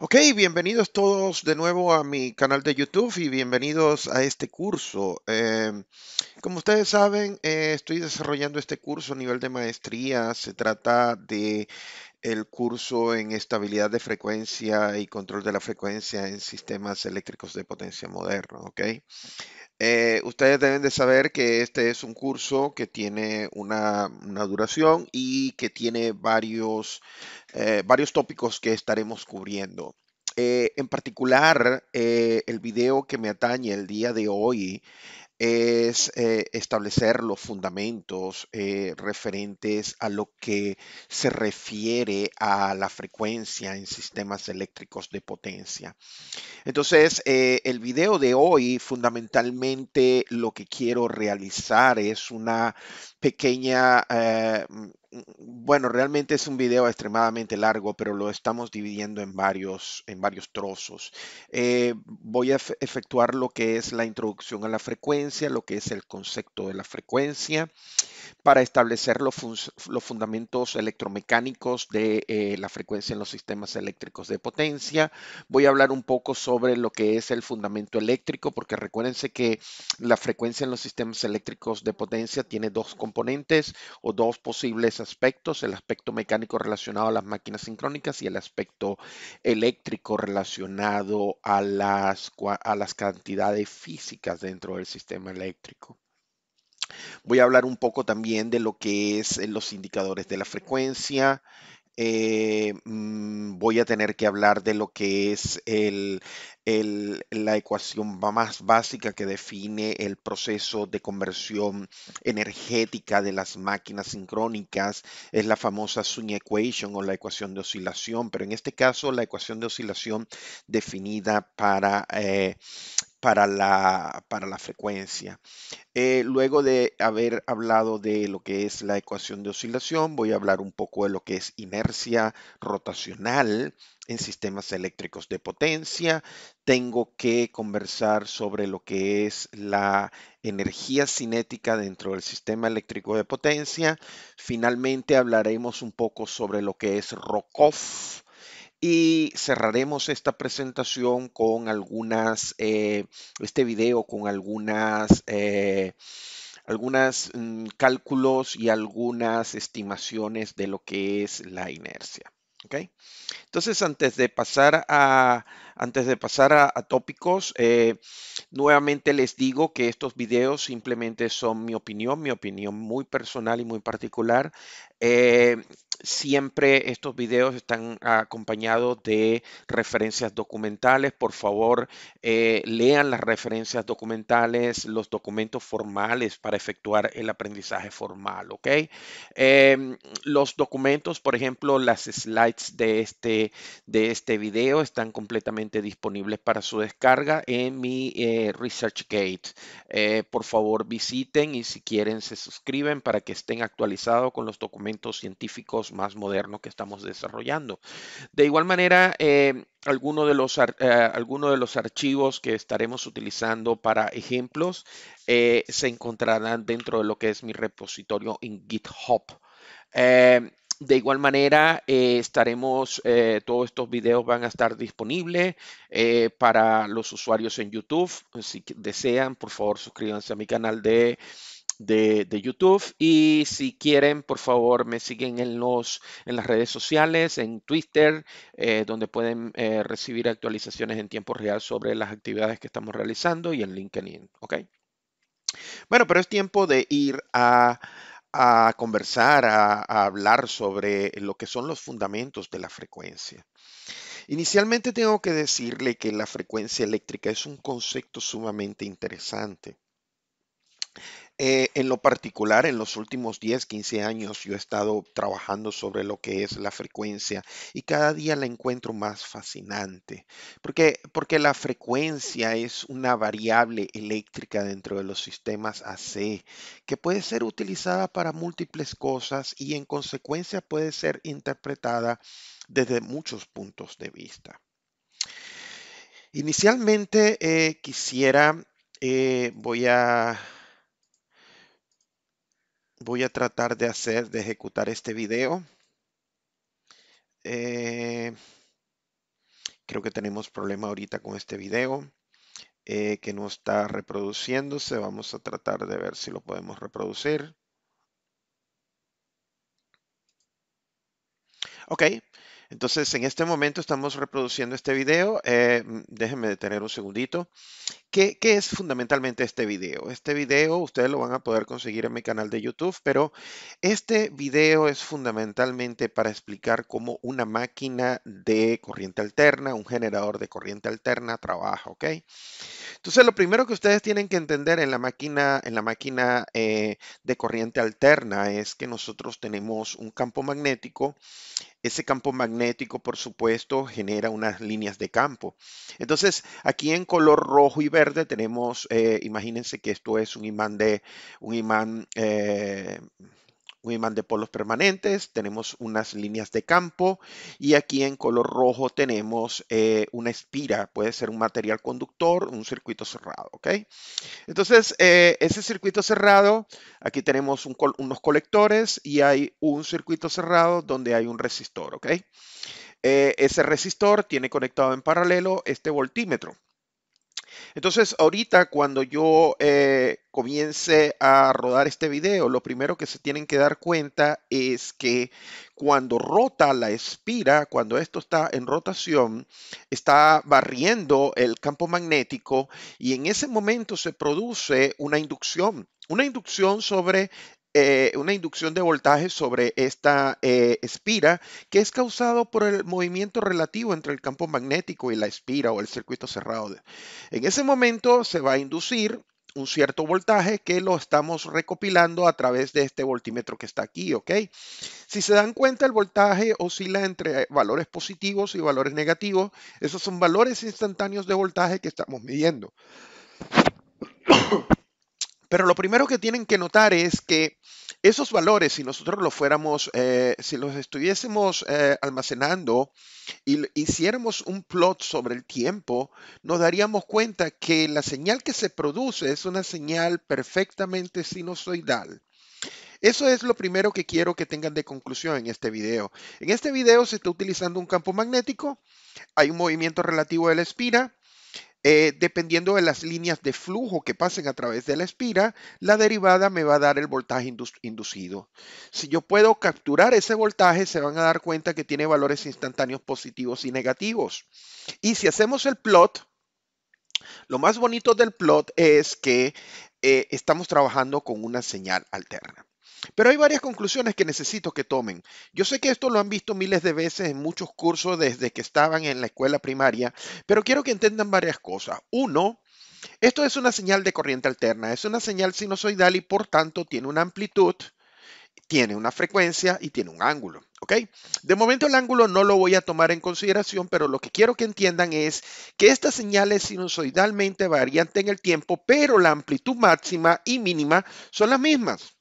Ok, bienvenidos todos de nuevo a mi canal de YouTube y bienvenidos a este curso. Em, como ustedes saben, eh, estoy desarrollando este curso a nivel de maestría. Se trata de el curso en estabilidad de frecuencia y control de la frecuencia en sistemas eléctricos de potencia moderno. ¿okay? Eh, ustedes deben de saber que este es un curso que tiene una, duración y que tiene varios, eh, varios tópicos que estaremos cubriendo. Eh, en particular, el video que me atañe el día de hoy es eh, establecer los fundamentos eh, referentes a lo que se refiere a la frecuencia en sistemas eléctricos de potencia. Entonces, eh, el video de hoy fundamentalmente lo que quiero realizar es una pequeña Mm, bueno, realmente es un video extremadamente largo, pero lo estamos dividiendo en varios, en varios trozos. Eh, voy a efectuar lo que es la introducción a la frecuencia, lo que es el concepto de la frecuencia, para establecer los, los fundamentos electromecánicos de eh, la frecuencia en los sistemas eléctricos de potencia. Voy a hablar un poco sobre lo que es el fundamento eléctrico, porque recuérdense que la frecuencia en los sistemas eléctricos de potencia tiene dos componentes o dos posibles aspectos, el aspecto mecánico relacionado a las máquinas sincrónicas y el aspecto eléctrico relacionado a las, a las cantidades físicas dentro del sistema eléctrico. Voy a hablar un poco también de lo que es eh, los indicadores de la frecuencia, eh, mm, voy a tener que hablar de lo que es el, la ecuación más básica que define el proceso de conversión energética de las máquinas sincrónicas. Es la famosa Swing Equation o la ecuación de oscilación, pero en este caso la ecuación de oscilación definida para eh, para la, para la frecuencia. Eh, luego de haber hablado de lo que es la ecuación de oscilación, voy a hablar un poco de lo que es inercia rotacional en sistemas eléctricos de potencia. Tengo que conversar sobre lo que es la energía cinética dentro del sistema eléctrico de potencia. Finalmente hablaremos un poco sobre lo que es Rokoff y cerraremos esta presentación con algunas, eh, este video con algunas, eh, mm, cálculos y algunas estimaciones de lo que es la inercia. Entonces, antes de pasar a, antes de pasar a, tópicos, eh, nuevamente les digo que estos videos simplemente son mi opinión, mi opinión muy personal y muy particular. Eh, siempre estos videos están acompañados de referencias documentales. Por favor, eh, lean las referencias documentales, los documentos formales para efectuar el aprendizaje formal, ¿ok? Em, los documentos, por ejemplo, las slides de este, de este video están completamente disponible disponibles para su descarga en mi research ResearchGate. Eh, por favor, visiten y si quieren se suscriben para que estén actualizados con los documentos científicos más modernos que estamos desarrollando. De igual manera, eh, algunos de, los, eh, de los archivos que estaremos utilizando para ejemplos se encontrarán dentro de lo que es mi repositorio en GitHub. De igual manera, eh, estaremos, eh, todos estos videos van a estar disponibles eh, para los usuarios en YouTube. Si desean, por favor, suscríbanse a mi canal de, de, YouTube. Y si quieren, por favor, me siguen en, los, en las redes sociales, en Twitter, donde pueden recibir actualizaciones en tiempo real sobre las actividades que estamos realizando y en LinkedIn. Bueno, pero es tiempo de ir a a conversar, a, hablar sobre lo que son los fundamentos de la frecuencia. Inicialmente tengo que decirle que la frecuencia eléctrica es un concepto sumamente interesante. Eh, en lo particular, en los últimos 10, 15 años yo he estado trabajando sobre lo que es la frecuencia y cada día la encuentro más fascinante, porque, porque la frecuencia es una variable eléctrica dentro de los sistemas AC que puede ser utilizada para múltiples cosas y en consecuencia puede ser interpretada desde muchos puntos de vista. Inicialmente eh, quisiera, eh, voy a voy a tratar de hacer, de ejecutar este video. Eh, creo que tenemos problema ahorita con este video eh, que no está reproduciéndose. Vamos a tratar de ver si lo podemos reproducir. Ok, entonces, en este momento estamos reproduciendo este video. Eh, mm, déjenme detener un segundito. ¿Qué, ¿Qué, es fundamentalmente este video? Este video ustedes lo van a poder conseguir en mi canal de YouTube, pero este video es fundamentalmente para explicar cómo una máquina de corriente alterna, un generador de corriente alterna trabaja, ¿ok? Entonces, lo primero que ustedes tienen que entender en la máquina, en la máquina eh, de corriente alterna es que nosotros tenemos un campo magnético. Ese campo magnético, por supuesto, genera unas líneas de campo. Entonces, aquí en color rojo y verde tenemos, eh, imagínense que esto es un imán de un imán eh, un imán de polos permanentes, tenemos unas líneas de campo y aquí en color rojo tenemos eh, una espira, puede ser un material conductor, un circuito cerrado, ¿ok? Entonces, eh, ese circuito cerrado, aquí tenemos unos colectores y hay un circuito cerrado donde hay un resistor, ¿ok? Eh, ese resistor tiene conectado en paralelo este voltímetro. Entonces, ahorita cuando yo eh, comience a rodar este video, lo primero que se tienen que dar cuenta es que cuando rota la espira, cuando esto está en rotación, está barriendo el campo magnético y en ese momento se produce una inducción una inducción sobre eh, una inducción de voltaje sobre esta eh, espira que es causado por el movimiento relativo entre el campo magnético y la espira o el circuito cerrado. En ese momento se va a inducir un cierto voltaje que lo estamos recopilando a través de este voltímetro que está aquí, ¿ok? Si se dan cuenta, el voltaje oscila entre valores positivos y valores negativos. Esos son valores instantáneos de voltaje que estamos midiendo. Pero lo primero que tienen que notar es que esos valores, si nosotros los fuéramos, eh, si los estuviésemos eh, almacenando y hiciéramos un plot sobre el tiempo, nos daríamos cuenta que la señal que se produce es una señal perfectamente sinusoidal. Eso es lo primero que quiero que tengan de conclusión en este video. En este video se está utilizando un campo magnético, hay un movimiento relativo de la espira, eh, dependiendo de las líneas de flujo que pasen a través de la espira, la derivada me va a dar el voltaje inducido. Si yo puedo capturar ese voltaje, se van a dar cuenta que tiene valores instantáneos positivos y negativos. Y si hacemos el plot, lo más bonito del plot es que eh, estamos trabajando con una señal alterna. Pero hay varias conclusiones que necesito que tomen. Yo sé que esto lo han visto miles de veces en muchos cursos desde que estaban en la escuela primaria, pero quiero que entiendan varias cosas. Uno, esto es una señal de corriente alterna, es una señal sinusoidal y por tanto tiene una amplitud, tiene una frecuencia y tiene un ángulo. ¿ok? De momento el ángulo no lo voy a tomar en consideración, pero lo que quiero que entiendan es que estas señales sinusoidalmente variante en el tiempo, pero la amplitud máxima y mínima son las mismas.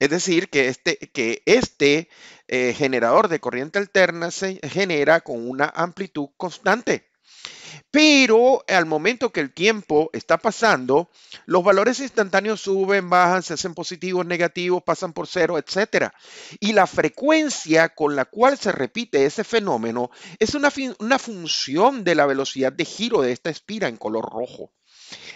Es decir, que este, que este eh, generador de corriente alterna se genera con una amplitud constante. Pero al momento que el tiempo está pasando, los valores instantáneos suben, bajan, se hacen positivos, negativos, pasan por cero, etc. Y la frecuencia con la cual se repite ese fenómeno es una función de la velocidad de giro de esta espira en color rojo.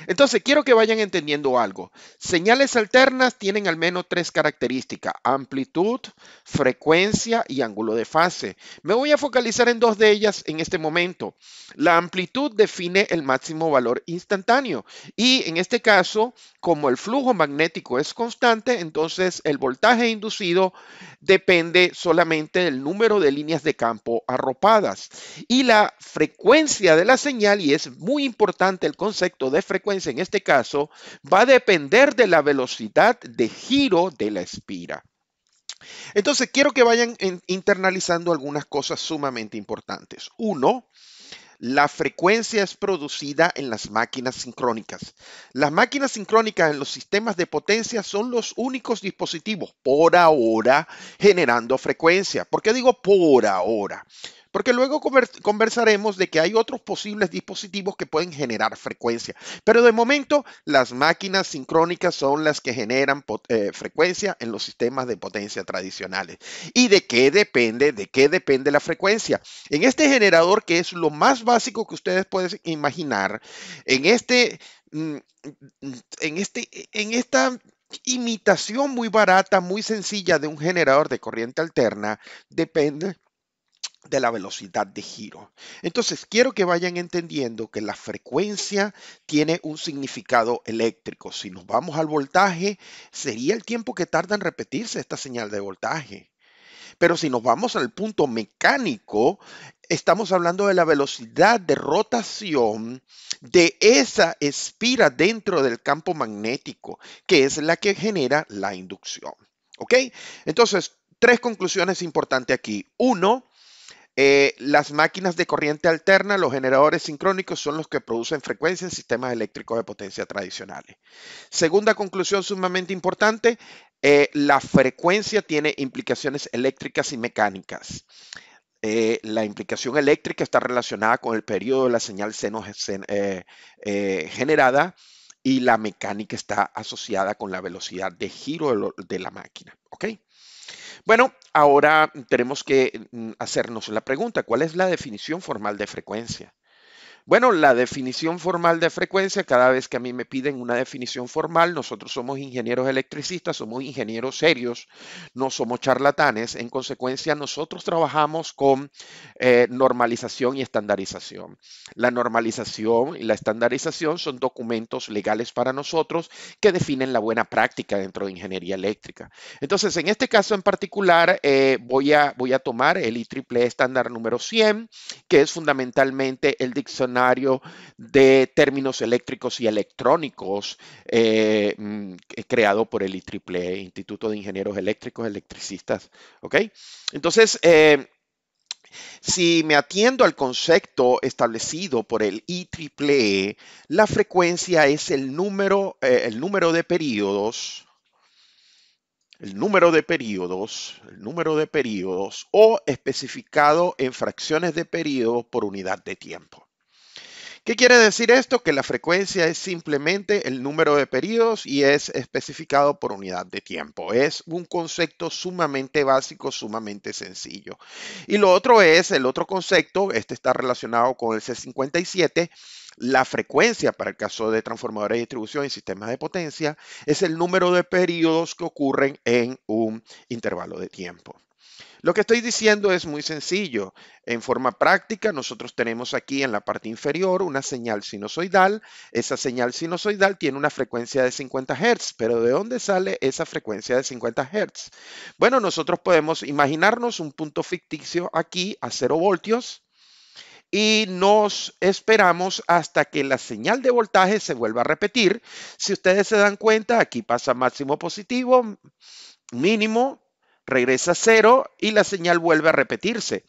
Entonces, quiero que vayan entendiendo algo. Señales alternas tienen al menos tres características, amplitud, frecuencia y ángulo de fase. Me voy a focalizar en dos de ellas en este momento. La amplitud define el máximo valor instantáneo y en este caso, como el flujo magnético es constante, entonces el voltaje inducido depende solamente del número de líneas de campo arropadas. Y la frecuencia de la señal, y es muy importante el concepto de frecuencia en este caso va a depender de la velocidad de giro de la espira. Entonces, quiero que vayan internalizando algunas cosas sumamente importantes. Uno, la frecuencia es producida en las máquinas sincrónicas. Las máquinas sincrónicas en los sistemas de potencia son los únicos dispositivos por ahora generando frecuencia. ¿Por qué digo por ahora? Porque luego conversaremos de que hay otros posibles dispositivos que pueden generar frecuencia. Pero de momento, las máquinas sincrónicas son las que generan eh, frecuencia en los sistemas de potencia tradicionales. ¿Y de qué depende? ¿De qué depende la frecuencia? En este generador, que es lo más básico que ustedes pueden imaginar, en este... Mm, en, este, en esta imitación muy barata, muy sencilla de un generador de corriente alterna, depende de la velocidad de giro. Entonces, quiero que vayan entendiendo que la frecuencia tiene un significado eléctrico. Si nos vamos al voltaje, sería el tiempo que tarda en repetirse esta señal de voltaje. Pero si nos vamos al punto mecánico, estamos hablando de la velocidad de rotación de esa espira dentro del campo magnético, que es la que genera la inducción. ¿Ok? Entonces, tres conclusiones importantes aquí. Uno, eh, las máquinas de corriente alterna, los generadores sincrónicos, son los que producen frecuencia en sistemas eléctricos de potencia tradicionales. Segunda conclusión sumamente importante, eh, la frecuencia tiene implicaciones eléctricas y mecánicas. Eh, la implicación eléctrica está relacionada con el periodo de la señal seno, generada y la mecánica está asociada con la velocidad de giro de, de la máquina. ¿ok? Bueno, ahora tenemos que mm, hacernos la pregunta, ¿cuál es la definición formal de frecuencia? Bueno, la definición formal de frecuencia, cada vez que a mí me piden una definición formal, nosotros somos ingenieros electricistas, somos ingenieros serios, no somos charlatanes, en consecuencia nosotros trabajamos con eh, normalización y estandarización. La normalización y la estandarización son documentos legales para nosotros que definen la buena práctica dentro de ingeniería eléctrica. Entonces, en este caso en particular, eh, voy, a, voy a tomar el IEEE e estándar número 100, que es fundamentalmente el diccionario de términos eléctricos y electrónicos eh, mm, creado por el IEEE, e, Instituto de Ingenieros Eléctricos, Electricistas. ¿Ok? Entonces, eh, si me atiendo al concepto establecido por el IEEE, e, la frecuencia es el número, eh, el número de periodos, el número de periodos, el número de periodos o especificado en fracciones de periodos por unidad de tiempo. ¿Qué quiere decir esto? Que la frecuencia es simplemente el número de periodos y es especificado por unidad de tiempo. Es un concepto sumamente básico, sumamente sencillo. Y lo otro es, el otro concepto, este está relacionado con el C57, la frecuencia para el caso de transformadores de distribución y sistemas de potencia es el número de periodos que ocurren en un intervalo de tiempo. Lo que estoy diciendo es muy sencillo. En forma práctica, nosotros tenemos aquí en la parte inferior una señal sinusoidal. Esa señal sinusoidal tiene una frecuencia de 50 Hz, pero ¿de dónde sale esa frecuencia de 50 Hz? Bueno, nosotros podemos imaginarnos un punto ficticio aquí a 0 voltios y nos esperamos hasta que la señal de voltaje se vuelva a repetir. Si ustedes se dan cuenta, aquí pasa máximo positivo, mínimo, regresa a cero y la señal vuelve a repetirse.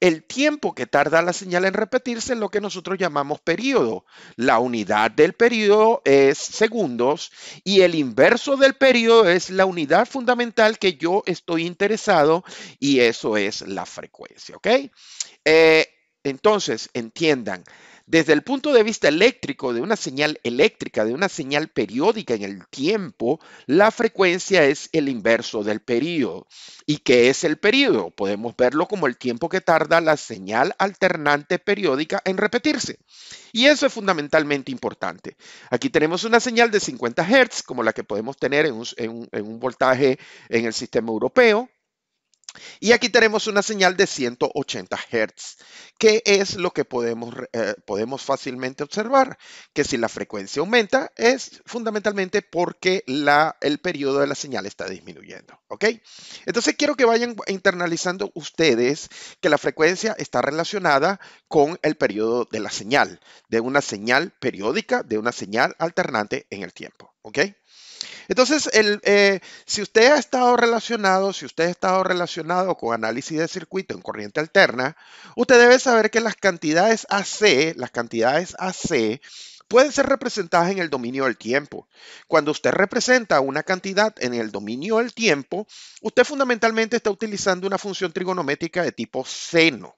El tiempo que tarda la señal en repetirse es lo que nosotros llamamos periodo. La unidad del periodo es segundos y el inverso del periodo es la unidad fundamental que yo estoy interesado y eso es la frecuencia. ¿Ok? Eh, entonces, entiendan. Desde el punto de vista eléctrico, de una señal eléctrica, de una señal periódica en el tiempo, la frecuencia es el inverso del periodo. ¿Y qué es el periodo? Podemos verlo como el tiempo que tarda la señal alternante periódica en repetirse. Y eso es fundamentalmente importante. Aquí tenemos una señal de 50 Hz, como la que podemos tener en un, en un voltaje en el sistema europeo, y aquí tenemos una señal de 180 Hz, que es lo que eh, podemos, fácilmente observar, que si la frecuencia aumenta es fundamentalmente porque el periodo de la señal está disminuyendo. ¿ok? Entonces quiero que vayan internalizando ustedes que la frecuencia está relacionada con el periodo de la señal, de una señal periódica, de una señal alternante en el tiempo. ¿ok? Entonces, eh, si usted ha estado relacionado, si usted ha estado relacionado con análisis de circuito en corriente alterna, usted debe saber que las cantidades AC, las cantidades AC, pueden ser representadas en el dominio del tiempo. Cuando usted representa una cantidad en el dominio del tiempo, usted fundamentalmente está utilizando una función trigonométrica de tipo seno.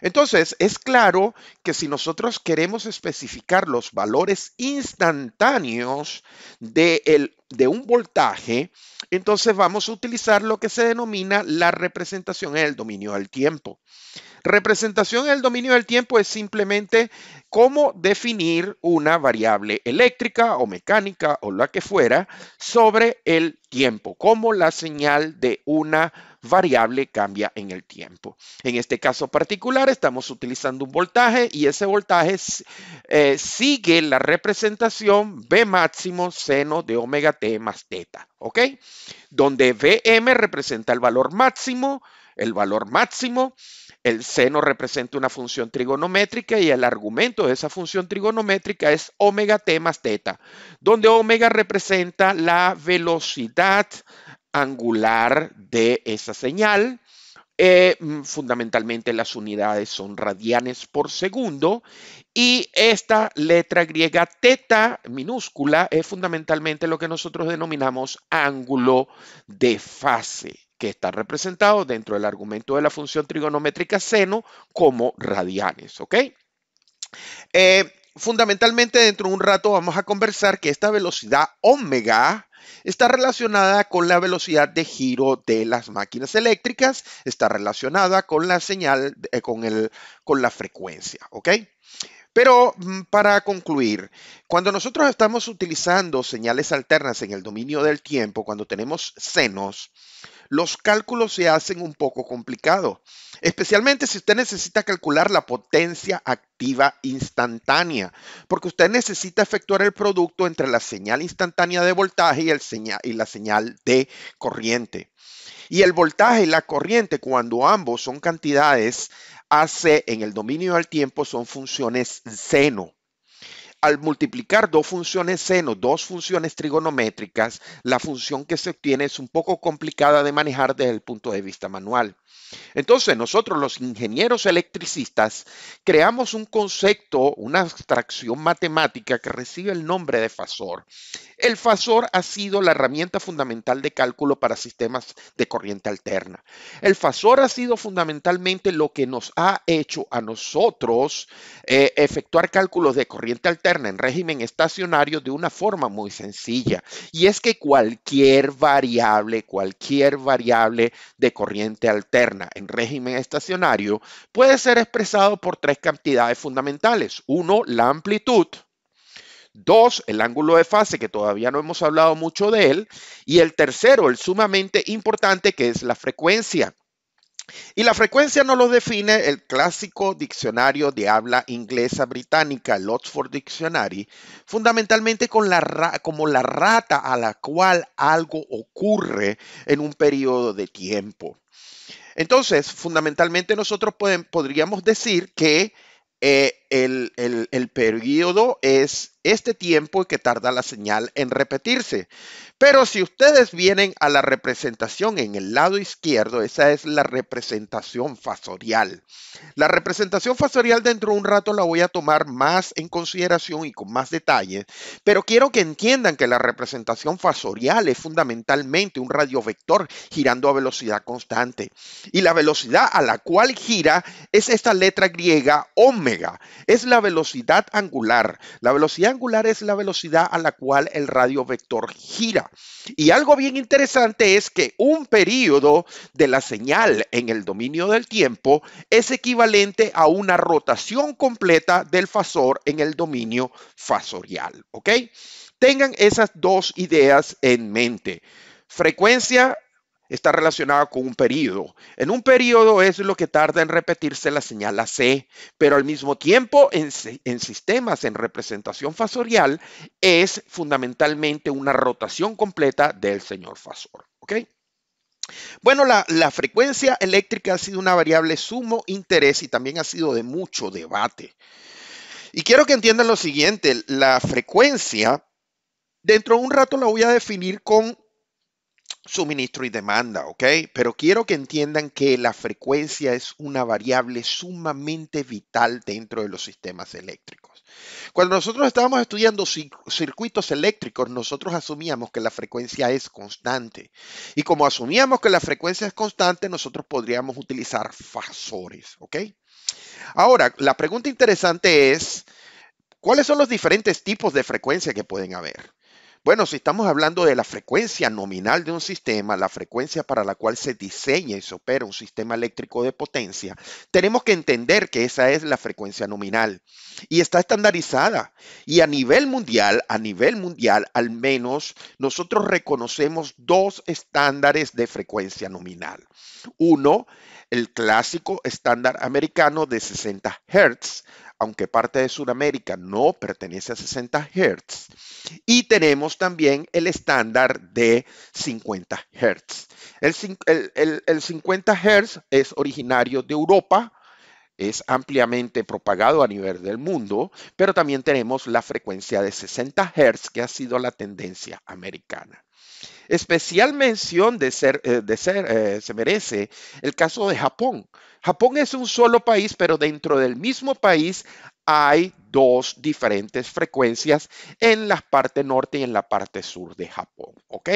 Entonces, es claro que si nosotros queremos especificar los valores instantáneos de, de un voltaje, entonces vamos a utilizar lo que se denomina la representación en el dominio del tiempo. Representación en el dominio del tiempo es simplemente cómo definir una variable eléctrica o mecánica o la que fuera sobre el tiempo, como la señal de una variable cambia en el tiempo. En este caso particular estamos utilizando un voltaje y ese voltaje eh, sigue la representación B máximo seno de omega t más teta, ¿ok? Donde Vm representa el valor máximo, el valor máximo, el seno representa una función trigonométrica y el argumento de esa función trigonométrica es omega t más teta, donde omega representa la velocidad angular de esa señal. Eh, mm, fundamentalmente las unidades son radianes por segundo y esta letra griega teta minúscula es fundamentalmente lo que nosotros denominamos ángulo de fase que está representado dentro del argumento de la función trigonométrica seno como radianes, ¿ok? Eh, fundamentalmente dentro de un rato vamos a conversar que esta velocidad omega está relacionada con la velocidad de giro de las máquinas eléctricas, está relacionada con la señal, eh, con, el, con la frecuencia, ¿ok? Pero mm, para concluir, cuando nosotros estamos utilizando señales alternas en el dominio del tiempo, cuando tenemos senos, los cálculos se hacen un poco complicados, especialmente si usted necesita calcular la potencia activa instantánea, porque usted necesita efectuar el producto entre la señal instantánea de voltaje y, y la señal de corriente. Y el voltaje y la corriente, cuando ambos son cantidades AC en el dominio del tiempo, son funciones seno al multiplicar dos funciones seno, dos funciones trigonométricas, la función que se obtiene es un poco complicada de manejar desde el punto de vista manual. Entonces, nosotros los ingenieros electricistas creamos un concepto, una abstracción matemática que recibe el nombre de fasor. El fasor ha sido la herramienta fundamental de cálculo para sistemas de corriente alterna. El fasor ha sido fundamentalmente lo que nos ha hecho a nosotros eh, efectuar cálculos de corriente alterna en régimen estacionario de una forma muy sencilla. Y es que cualquier variable, cualquier variable de corriente alterna en régimen estacionario puede ser expresado por tres cantidades fundamentales. Uno, la amplitud. Dos, el ángulo de fase, que todavía no hemos hablado mucho de él. Y el tercero, el sumamente importante, que es la frecuencia. Y la frecuencia no lo define el clásico diccionario de habla inglesa británica, el Oxford Dictionary, fundamentalmente con la como la rata a la cual algo ocurre en un periodo de tiempo. Entonces, fundamentalmente nosotros podríamos decir que eh, el, periodo es este tiempo que tarda la señal en repetirse. Pero si ustedes vienen a la representación en el lado izquierdo, esa es la representación fasorial. La representación fasorial dentro de un rato la voy a tomar más en consideración y con más detalle, pero quiero que entiendan que la representación fasorial es fundamentalmente un radiovector girando a velocidad constante. Y la velocidad a la cual gira es esta letra griega omega es la velocidad angular. La velocidad angular es la velocidad a la cual el radio vector gira. Y algo bien interesante es que un periodo de la señal en el dominio del tiempo es equivalente a una rotación completa del fasor en el dominio fasorial. ¿Ok? Tengan esas dos ideas en mente. Frecuencia está relacionada con un periodo. En un periodo es lo que tarda en repetirse la señal AC, pero al mismo tiempo en, sistemas en representación fasorial es fundamentalmente una rotación completa del señor fasor. Bueno, la, la, frecuencia eléctrica ha sido una variable sumo interés y también ha sido de mucho debate. Y quiero que entiendan lo siguiente, la frecuencia, dentro de un rato la voy a definir con suministro y demanda, ¿ok? Pero quiero que entiendan que la frecuencia es una variable sumamente vital dentro de los sistemas eléctricos. Cuando nosotros estábamos estudiando circuitos eléctricos, nosotros asumíamos que la frecuencia es constante. Y como asumíamos que la frecuencia es constante, nosotros podríamos utilizar fasores, ¿ok? Ahora, la pregunta interesante es, ¿cuáles son los diferentes tipos de frecuencia que pueden haber? Bueno, si estamos hablando de la frecuencia nominal de un sistema, la frecuencia para la cual se diseña y se opera un sistema eléctrico de potencia, tenemos que entender que esa es la frecuencia nominal y está estandarizada. Y a nivel mundial, a nivel mundial al menos, nosotros reconocemos dos estándares de frecuencia nominal. Uno, el clásico estándar americano de 60 Hz aunque parte de Sudamérica no pertenece a 60 Hz. Y tenemos también el estándar de 50 Hz. El, 50 Hz es originario de Europa, es ampliamente propagado a nivel del mundo, pero también tenemos la frecuencia de 60 Hz que ha sido la tendencia americana. Especial mención de ser, eh, de ser eh, se merece el caso de Japón. Japón es un solo país, pero dentro del mismo país hay dos diferentes frecuencias en la parte norte y en la parte sur de Japón. ¿Ok?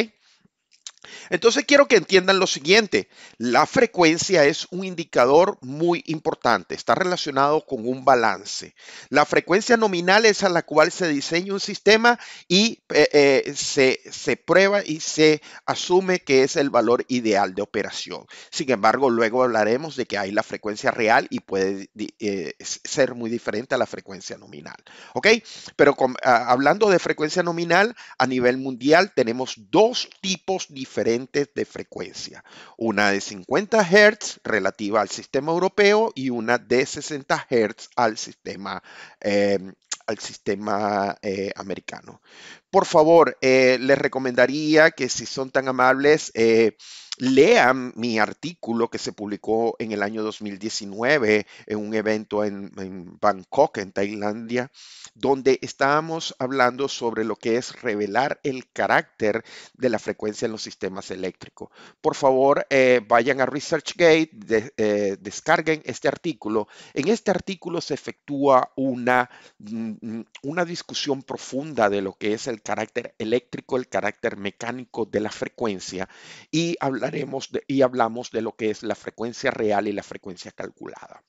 Entonces quiero que entiendan lo siguiente, la frecuencia es un indicador muy importante, está relacionado con un balance. La frecuencia nominal es a la cual se diseña un sistema y eh, eh, se, prueba y se asume que es el valor ideal de operación. Sin embargo, luego hablaremos de que hay la frecuencia real y puede eh, ser muy diferente a la frecuencia nominal. Pero ah, hablando de frecuencia nominal, a nivel mundial tenemos dos tipos diferentes diferentes de frecuencia, una de 50 Hz relativa al sistema europeo y una de 60 Hz al sistema, em, al sistema eh, americano. Por favor, eh, les recomendaría que si son tan amables, eh, lean mi artículo que se publicó en el año 2019 en un evento en, Bangkok, en Tailandia, donde estábamos hablando sobre lo que es revelar el carácter de la frecuencia en los sistemas eléctricos. Por favor, eh, vayan a ResearchGate, eh, descarguen este artículo. En este artículo se efectúa una, mm, una discusión profunda de lo que es el carácter eléctrico, el carácter mecánico de la frecuencia y hablar y hablamos de lo que es la frecuencia real y la frecuencia calculada.